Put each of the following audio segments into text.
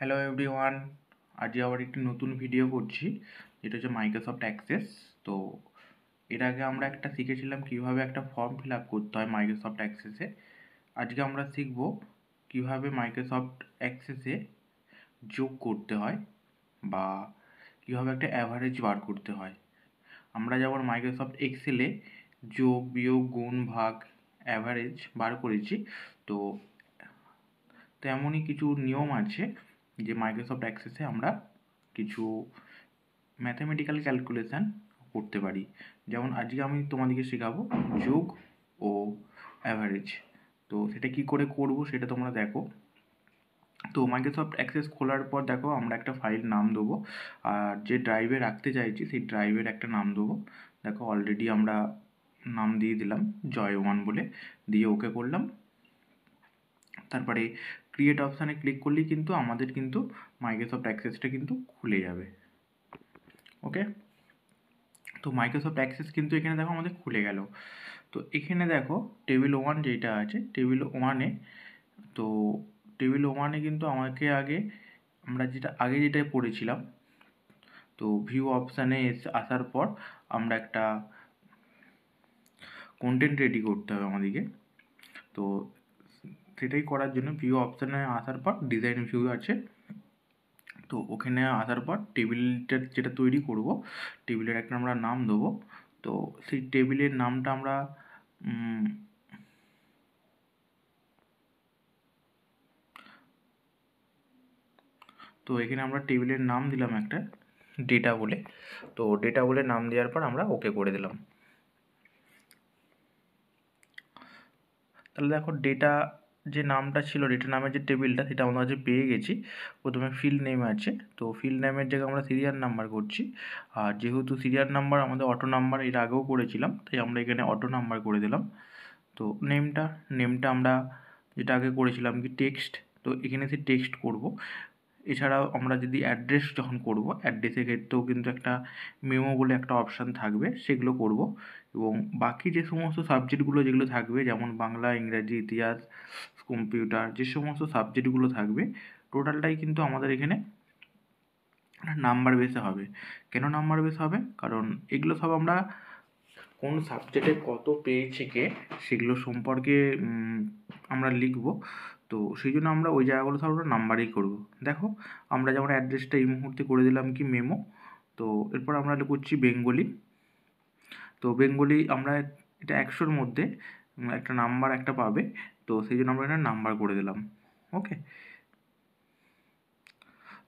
Hello every one আজকে আবার একটি নতুন ভিডিও করছি যেটা হচ্ছে মাইক্রোসফট অ্যাক্সেস তো এর আগে আমরা একটা শিখেছিলাম কিভাবে একটা ফর্ম ফিল আপ করতে হয় মাইক্রোসফট অ্যাক্সেসে আজকে আমরা শিখব কিভাবে মাইক্রোসফট অ্যাক্সেসে যোগ করতে হয় বা কিভাবে একটা অ্যাভারেজ বার করতে হয় আমরা যেমন মাইক্রোসফট এক্সেলে যোগ বিয়োগ গুণ ভাগ অ্যাভারেজ বার করেছি তো তেমনই কিছু নিয়ম আছে যে মাইক্রোসফট অ্যাক্সেসে আমরা কিছু ম্যাথামেটিক্যাল ক্যালকুলেশান করতে পারি যেমন আজকে আমি তোমাদেরকে শেখাবো যোগ ও অ্যাভারেজ তো সেটা কি করে করব সেটা তোমরা দেখো তো মাইক্রোসফট অ্যাক্সেস খোলার পর দেখো আমরা একটা ফাইল নাম দেবো আর যে ড্রাইভে রাখতে চাইছি সেই ড্রাইভের একটা নাম দেবো দেখো অলরেডি আমরা নাম দিয়ে দিলাম জয় ওয়ান বলে দিয়ে ওকে করলাম তারপরে ক্রিয়েট অপশানে ক্লিক করলেই কিন্তু আমাদের কিন্তু মাইক্রোসফট অ্যাক্সেসটা কিন্তু খুলে যাবে ওকে তো মাইক্রোসফট অ্যাক্সেস কিন্তু এখানে দেখো আমাদের খুলে গেল তো এখানে দেখো টেবিল ওয়ান যেটা আছে টেবিল ওয়ানে তো টেবিল ওয়ানে কিন্তু আমাকে আগে আমরা যেটা আগে যেটা পড়েছিলাম তো ভিউ অপশানে এসে আসার পর আমরা একটা কন্টেন্ট রেডি করতে হবে আমাদেরকে তো সেটাই করার জন্য ভিউ অপশানে আসার পর ডিজাইন ভিউ আছে তো ওখানে আসার পর টেবিলটা যেটা তৈরি করব টেবিলের একটা আমরা নাম দেবো তো সেই টেবিলের নামটা আমরা তো এখানে আমরা টেবিলের নাম দিলাম একটা ডেটা বলে তো ডেটা বলে নাম দেওয়ার পর আমরা ওকে করে দিলাম তাহলে দেখো ডেটা যে নামটা ছিল ডেটা নামের যে টেবিলটা সেটা আমাদের কাছে পেয়ে গেছি প্রথমে ফিল্ড নেম আছে তো ফিল্ড নেমের জায়গায় আমরা সিরিয়াল নাম্বার করছি আর যেহেতু সিরিয়াল নাম্বার আমাদের অটো নাম্বার এর আগেও করেছিলাম তাই আমরা এখানে অটো নাম্বার করে দিলাম তো নেমটা নেমটা আমরা যেটা আগে করেছিলাম কি টেক্সট তো এখানে সে টেক্সট করব এছাড়াও আমরা যদি অ্যাড্রেস যখন করব অ্যাড্রেসের ক্ষেত্রেও কিন্তু একটা মেমো বলে একটা অপশান থাকবে সেগুলো করব এবং বাকি যে সমস্ত সাবজেক্টগুলো যেগুলো থাকবে যেমন বাংলা ইংরাজি ইতিহাস কম্পিউটার যে সমস্ত সাবজেক্টগুলো থাকবে টোটালটাই কিন্তু আমাদের এখানে নাম্বার বেসে হবে কেন নাম্বার বেস হবে কারণ এগুলো সব আমরা কোন সাবজেক্টে কত পেয়েছে কে সেগুলো সম্পর্কে আমরা লিখব তো সেই জন্য আমরা ওই জায়গাগুলো সব আমরা নাম্বারেই করব দেখো আমরা যেমন অ্যাড্রেসটা এই মুহূর্তে করে দিলাম কি মেমো তো এরপর আমরা করছি বেঙ্গলি তো বেঙ্গলি আমরা এটা একশোর মধ্যে একটা নাম্বার একটা পাবে তো সেইজন আমরা এটা নাম্বার করে দিলাম ওকে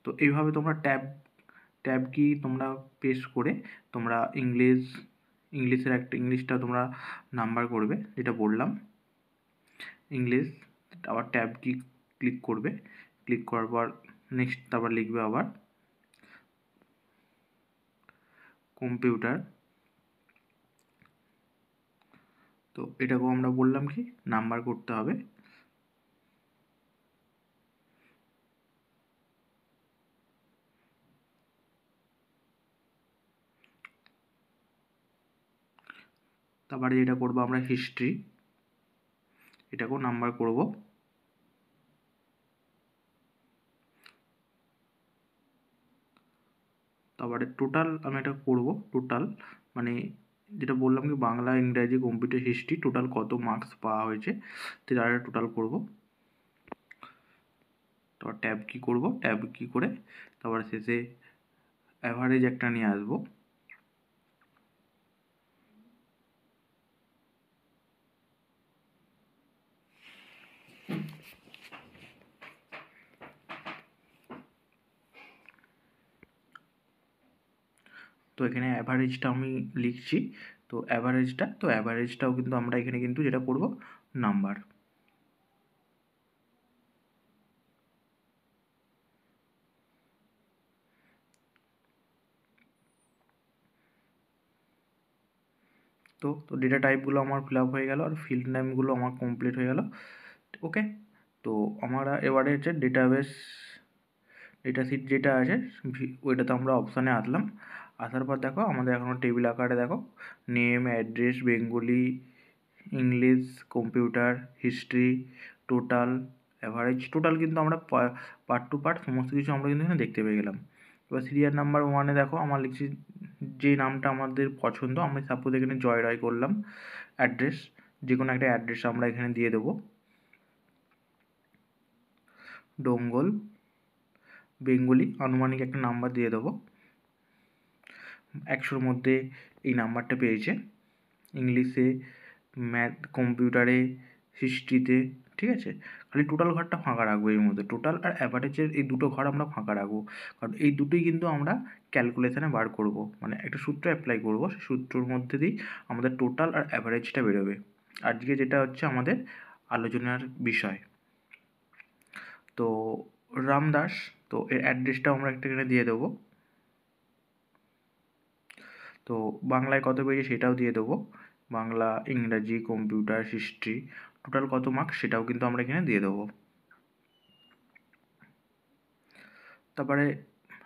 তো এইভাবে তোমরা ট্যাব ট্যাব কি তোমরা পেস্ট করে তোমরা ইংলিশ ইংলিশের অ্যাক্ট ইংলিশটা তোমরা নাম্বার করবে যেটা বললাম ইংলিশ আবার ট্যাব কি ক্লিক করবে ক্লিক করার পর নেক্সট আবার লিখবে আবার কম্পিউটার তো এটাকেও আমরা বললাম কি নাম্বার করতে হবে তারপরে যেটা করবো আমরা হিস্ট্রি এটাকেও নাম্বার করব তারপরে টোটাল আমি এটা করব টোটাল মানে যেটা বললাম কি বাংলা ইংরাজি কম্পিউটার হিস্ট্রি টোটাল কত মার্কস পাওয়া হয়েছে তার টোটাল করব তো ট্যাব কি করব ট্যাব কি করে তারপর শেষে অ্যাভারেজ একটা নিয়ে আসবো তো এখানে অ্যাভারেজটা আমি লিখছি তো অ্যাভারেজটা তো অ্যাভারেজটাও কিন্তু আমরা এখানে কিন্তু যেটা করব নাম্বার তো তো ডেটা টাইপগুলো আমার ফিল আপ হয়ে গেল আর ফিল্ড নেমগুলো আমার কমপ্লিট হয়ে গেল ওকে তো আমরা এবারে হচ্ছে ডেটাবেস ডেটা শিট যেটা আছে ওইটা তো আমরা অপশানে আসলাম আসার পর দেখো আমাদের এখন টেবিল আকারে দেখো name address Bengali English computer history total average total কিন্তু আমরা পার্ট টু পার্ট সমস্ত কিছু আমরা কিন্তু এখানে দেখতে পেয়ে গেলাম এবার সিরিয়াল নাম্বার ওয়ানে দেখো আমার লিখছি যে নামটা আমাদের পছন্দ আমি সাপোজ এখানে জয় রায় করলাম অ্যাড্রেস যে কোনো একটা অ্যাড্রেস আমরা এখানে দিয়ে দেবো ডোঙ্গল বেঙ্গলি আনুমানিক একটা নাম্বার দিয়ে দেবো একশোর মধ্যে এই নাম্বারটা পেয়েছে ইংলিশে ম্যাথ কম্পিউটারে হিস্ট্রিতে ঠিক আছে খালি টোটাল ঘরটা ফাঁকা রাখবো এর মধ্যে টোটাল আর অ্যাভারেজের এই দুটো ঘর আমরা ফাঁকা রাখবো কারণ এই দুটোই কিন্তু আমরা ক্যালকুলেশানে বার করব মানে একটা সূত্র অ্যাপ্লাই করব সেই সূত্রর মধ্যে দিয়েই আমাদের টোটাল আর অ্যাভারেজটা বেরোবে আজকে যেটা হচ্ছে আমাদের আলোচনার বিষয় তো রামদাস তো এর অ্যাড্রেসটাও আমরা একটা এখানে দিয়ে দেবো তো বাংলায় কত পেয়েছে সেটাও দিয়ে দেবো বাংলা ইংরাজি কম্পিউটার হিস্ট্রি টোটাল কত মার্কস সেটাও কিন্তু আমরা এখানে দিয়ে দেবো তারপরে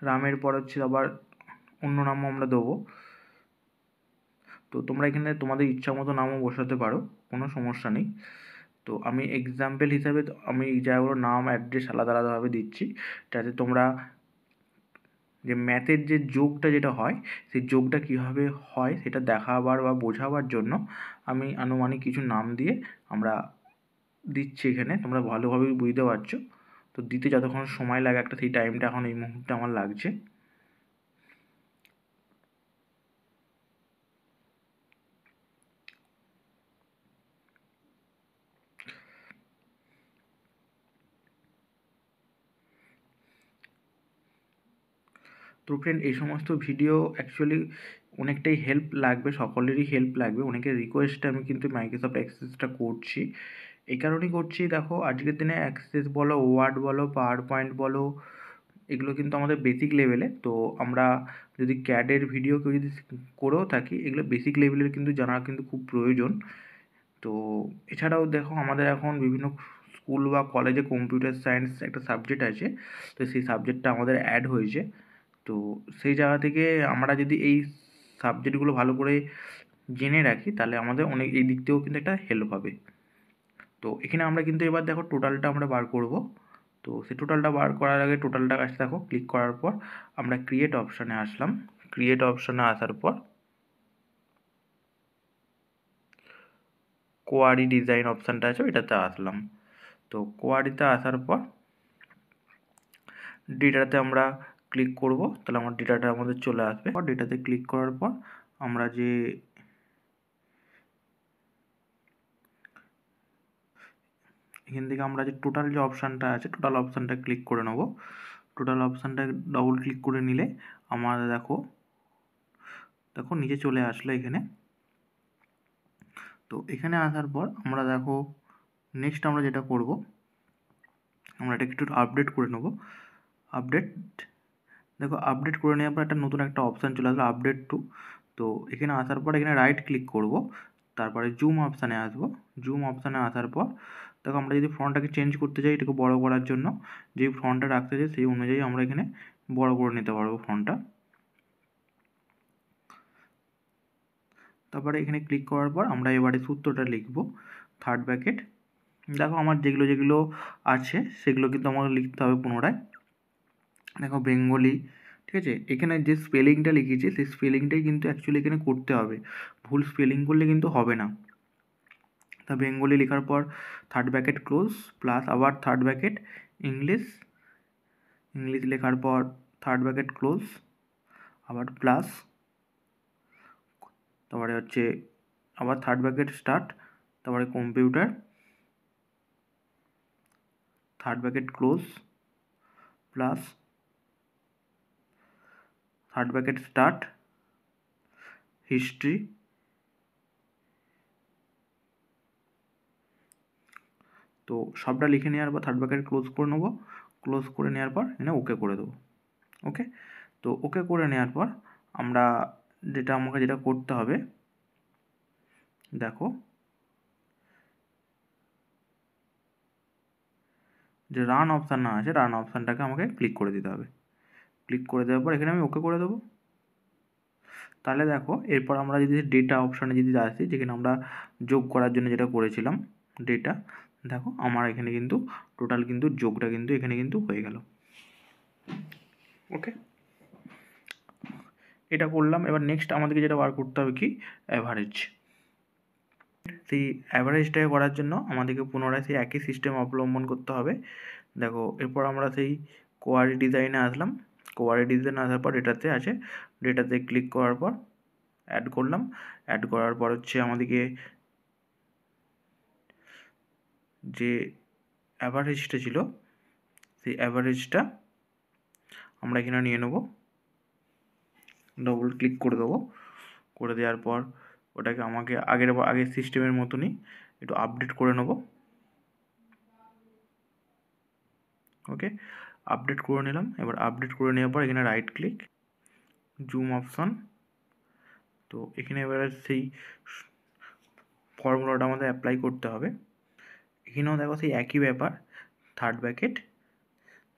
রামের পর হচ্ছে আবার অন্য নামও আমরা দেবো তো তোমরা এখানে তোমাদের ইচ্ছা মতো নামও বসাতে পারো কোনো সমস্যা নেই তো আমি এক্সাম্পল হিসাবে আমি এই জায়গাগুলোর নাম অ্যাড্রেস আলাদা আলাদাভাবে দিচ্ছি যাতে তোমরা যে ম্যাথের যে যোগটা যেটা হয় সেই যোগটা কীভাবে হয় সেটা দেখাবার বা বোঝাবার জন্য আমি আনুমানিক কিছু নাম দিয়ে আমরা দিচ্ছি এখানে তোমরা ভালোভাবেই বুঝতে পারছো তো দিতে যতক্ষণ সময় লাগে একটা সেই টাইমটা এখন এই মুহূর্তে আমার লাগছে তো ফ্রেন্ড এই হ্যাঁ। সমস্ত ভিডিও অ্যাকচুয়ালি অনেকটাই হেল্প লাগবে সকলেরই হেল্প লাগবে অনেকের রিকোয়েস্টে আমি কিন্তু মাইক্রোসফট অ্যাক্সেসটা করছি এই কারণেই করছি দেখো আজকের দিনে অ্যাক্সেস বলো ওয়ার্ড বলো পাওয়ার পয়েন্ট বলো এগুলো কিন্তু আমাদের বেসিক লেভেলে তো আমরা যদি ক্যাডের ভিডিও কেউ যদি করেও থাকি এগুলো বেসিক লেভেলের কিন্তু জানা কিন্তু খুব প্রয়োজন তো এছাড়াও দেখো আমাদের এখন বিভিন্ন স্কুল বা কলেজে কম্পিউটার সায়েন্স একটা সাবজেক্ট আছে তো সেই সাবজেক্টটা আমাদের অ্যাড হয়েছে তো সেই জায়গা থেকে আমরা যদি এই সাবজেক্টগুলো ভালো করে জেনে রাখি তাহলে আমাদের অনেক এই দিক থেকেও কিন্তু একটা হেল্প হবে তো এখানে আমরা কিন্তু এবার দেখো টোটালটা আমরা বার করব তো সেই টোটালটা বার করার আগে টোটালটা কাছে দেখো ক্লিক করার পর আমরা ক্রিয়েট অপশানে আসলাম ক্রিয়েট অপশানে আসার পর কোয়ারি ডিজাইন অপশানটা আছে এটাতে আসলাম তো কোয়ারিতে আসার পর ডেটাতে আমরা ক্লিক করব তাহলে আমার ডেটাটা আমাদের চলে আসবে ডেটাতে ক্লিক করার পর আমরা যে এখান থেকে আমরা যে টোটাল যে অপশানটা আছে টোটাল অপশানটা ক্লিক করে নেব টোটাল অপশানটা ডবল ক্লিক করে নিলে আমার দেখো দেখো নিচে চলে আসলো এখানে তো এখানে আসার পর আমরা দেখো নেক্সট আমরা যেটা করব আমরা এটা একটু আপডেট করে নেব আপডেট দেখো আপডেট করে নেওয়ার পর একটা নতুন একটা অপশান চলে আসলো আপডেট টু তো এখানে আসার পর এখানে রাইট ক্লিক করব তারপরে জুম অপশানে আসবো জুম অপশানে আসার পর দেখো আমরা যদি ফ্রন্টটাকে চেঞ্জ করতে চাই এটাকে বড় করার জন্য যেই ফ্রন্টটা রাখতে চাই সেই অনুযায়ী আমরা এখানে বড় করে নিতে পারবো ফ্রন্টটা তারপরে এখানে ক্লিক করার পর আমরা এবারে সূত্রটা লিখব থার্ড প্যাকেট দেখো আমার যেগুলো যেগুলো আছে সেগুলো কিন্তু আমাকে লিখতে হবে পুনরায় দেখো বেঙ্গলি ঠিক আছে এখানে যে স্পেলিংটা লিখেছি সেই স্পেলিংটাই কিন্তু অ্যাকচুয়ালি এখানে করতে হবে ভুল স্পেলিং করলে কিন্তু হবে না তা বেঙ্গলি লেখার পর থার্ড ব্যাকেট ক্লোজ প্লাস আবার থার্ড ব্যাকেট ইংলিশ ইংলিশ লেখার পর থার্ড ব্যাকেট ক্লোজ আবার প্লাস তারপরে হচ্ছে আবার থার্ড ব্যাকেট স্টার্ট তারপরে computer third bracket close plus third bracket start history তো সবটা লিখে নেওয়ার পর থার্ড ব্র্যাকেট ক্লোজ করে নেবো ক্লোজ করে নেওয়ার পর এনে ওকে করে দেবো ওকে তো ওকে করে নেওয়ার পর আমরা যেটা আমাকে যেটা করতে হবে দেখো যে রান অপশান না আছে রান অপশানটাকে আমাকে ক্লিক করে দিতে হবে ক্লিক করে দেওয়ার পর এখানে আমি ওকে করে দেবো তাহলে দেখো এরপর আমরা যদি ডেটা অপশানে যদি আসি যেখানে আমরা যোগ করার জন্য যেটা করেছিলাম ডেটা দেখো আমার এখানে কিন্তু টোটাল কিন্তু যোগটা কিন্তু এখানে কিন্তু হয়ে গেল ওকে এটা করলাম এবার নেক্সট আমাদেরকে যেটা বার করতে হবে কি অ্যাভারেজ সেই অ্যাভারেজটা করার জন্য আমাদেরকে পুনরায় সেই একই সিস্টেম অবলম্বন করতে হবে দেখো এরপর আমরা সেই কোয়ারি ডিজাইনে আসলাম কোয়ারিটিতে না আসার পর ডেটাতে আছে ডেটাতে ক্লিক করার পর অ্যাড করলাম অ্যাড করার পর হচ্ছে আমাদেরকে যে অ্যাভারেজটা ছিল সেই অ্যাভারেজটা আমরা এখানে নিয়ে নেব ডবল ক্লিক করে দেবো করে দেওয়ার পর ওটাকে আমাকে আগের আগের সিস্টেমের মতনই একটু আপডেট করে নেব ওকে আপডেট করে নিলাম এবার আপডেট করে নেওয়ার পর এখানে রাইট ক্লিক জুম অপশন তো এখানে এবার সেই ফর্মুলাটা আমাদের অ্যাপ্লাই করতে হবে এখানেও দেখো সেই একই ব্যাপার থার্ড ব্যাকেট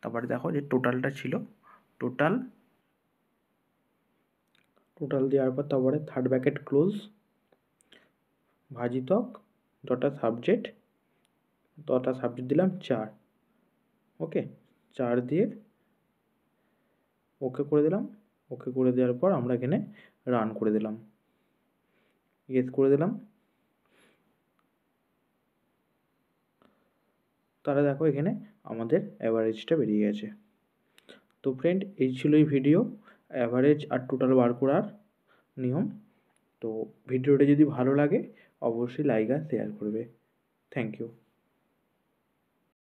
তারপরে দেখো যে টোটালটা ছিল টোটাল টোটাল দেওয়ার পর তারপরে থার্ড ব্যাকেট ক্লোজ ভাজিতক ডটা সাবজেক্ট ডটা সাবজেক্ট দিলাম চার ওকে চার দিয়ে ওকে করে দিলাম ওকে করে দেওয়ার পর আমরা এখানে রান করে দিলাম ইয়েস করে দিলাম তারা দেখো এখানে আমাদের অ্যাভারেজটা বেরিয়ে গেছে তো ফ্রেন্ড এই ছিল এই ভিডিও অ্যাভারেজ আর টোটাল বার করার নিয়ম তো ভিডিওটা যদি ভালো লাগে অবশ্যই লাইক আর শেয়ার করবে থ্যাংক ইউ